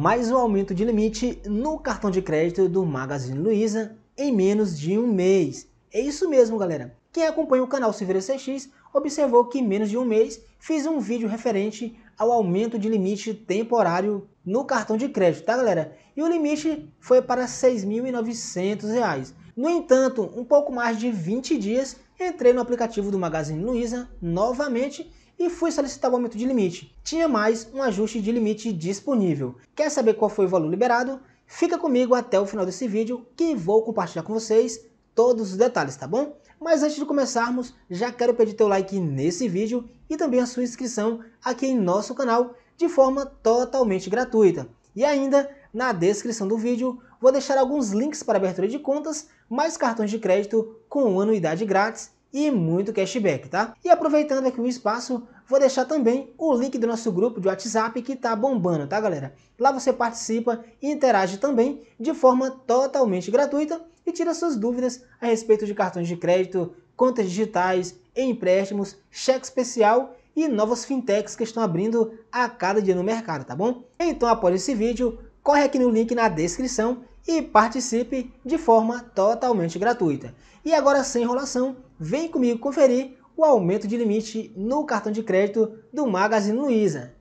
mais o um aumento de limite no cartão de crédito do Magazine Luiza em menos de um mês. É isso mesmo, galera. Quem acompanha o canal Silveira CX observou que em menos de um mês fiz um vídeo referente ao aumento de limite temporário no cartão de crédito, tá galera? E o limite foi para R$ 6.900. No entanto, um pouco mais de 20 dias, entrei no aplicativo do Magazine Luiza novamente e fui solicitar o aumento de limite. Tinha mais um ajuste de limite disponível. Quer saber qual foi o valor liberado? Fica comigo até o final desse vídeo que vou compartilhar com vocês todos os detalhes, tá bom? Mas antes de começarmos, já quero pedir teu like nesse vídeo e também a sua inscrição aqui em nosso canal de forma totalmente gratuita. E ainda, na descrição do vídeo, vou deixar alguns links para abertura de contas, mais cartões de crédito com anuidade grátis e muito cashback, tá? E aproveitando aqui o espaço, vou deixar também o link do nosso grupo de WhatsApp que tá bombando, tá galera? Lá você participa e interage também de forma totalmente gratuita e tira suas dúvidas a respeito de cartões de crédito, contas digitais, empréstimos, cheque especial e novos fintechs que estão abrindo a cada dia no mercado, tá bom? Então após esse vídeo, corre aqui no link na descrição e participe de forma totalmente gratuita. E agora sem enrolação, vem comigo conferir o aumento de limite no cartão de crédito do Magazine Luiza.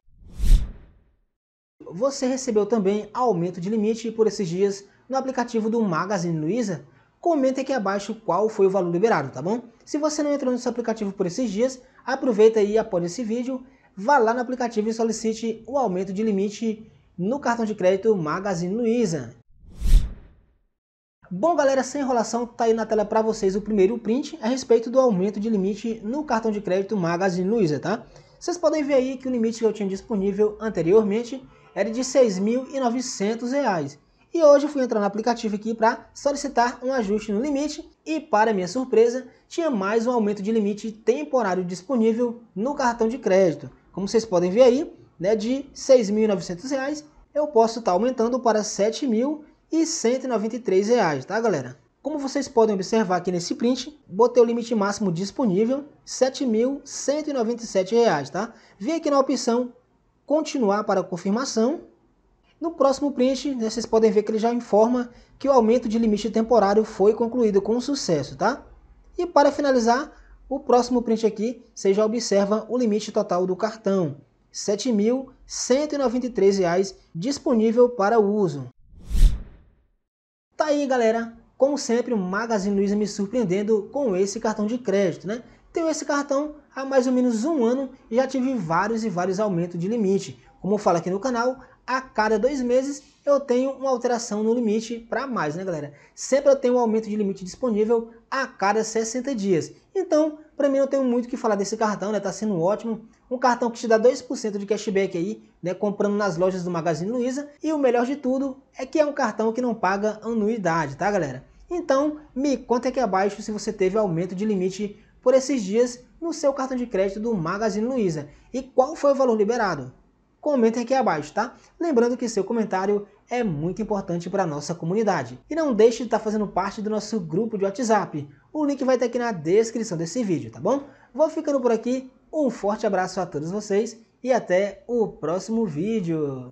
Você recebeu também aumento de limite por esses dias no aplicativo do Magazine Luiza? Comenta aqui abaixo qual foi o valor liberado, tá bom? Se você não entrou no seu aplicativo por esses dias, aproveita aí após esse vídeo, vá lá no aplicativo e solicite o aumento de limite no cartão de crédito Magazine Luiza. Bom, galera, sem enrolação, tá aí na tela para vocês o primeiro print a respeito do aumento de limite no cartão de crédito Magazine Luiza, tá? Vocês podem ver aí que o limite que eu tinha disponível anteriormente era de R$ 6.900. E hoje eu fui entrar no aplicativo aqui para solicitar um ajuste no limite e, para minha surpresa, tinha mais um aumento de limite temporário disponível no cartão de crédito. Como vocês podem ver aí, né, de R$ 6.900 eu posso estar tá aumentando para R$ e 193 reais, tá galera? Como vocês podem observar aqui nesse print, botei o limite máximo disponível, R$ reais, tá? Vem aqui na opção continuar para confirmação. No próximo print, né, vocês podem ver que ele já informa que o aumento de limite temporário foi concluído com sucesso, tá? E para finalizar, o próximo print aqui, você já observa o limite total do cartão, R$ 7.193 disponível para uso. Tá aí, galera. Como sempre, o Magazine Luiza me surpreendendo com esse cartão de crédito, né? Tenho esse cartão há mais ou menos um ano e já tive vários e vários aumentos de limite. Como eu falo aqui no canal, a cada dois meses eu tenho uma alteração no limite para mais, né galera? Sempre eu tenho um aumento de limite disponível a cada 60 dias. Então, para mim não tenho muito o que falar desse cartão, né? Tá sendo ótimo. Um cartão que te dá 2% de cashback aí, né? Comprando nas lojas do Magazine Luiza. E o melhor de tudo é que é um cartão que não paga anuidade, tá galera? Então, me conta aqui abaixo se você teve aumento de limite por esses dias no seu cartão de crédito do Magazine Luiza. E qual foi o valor liberado? comentem aqui abaixo, tá? Lembrando que seu comentário é muito importante para a nossa comunidade. E não deixe de estar tá fazendo parte do nosso grupo de WhatsApp. O link vai estar tá aqui na descrição desse vídeo, tá bom? Vou ficando por aqui, um forte abraço a todos vocês e até o próximo vídeo.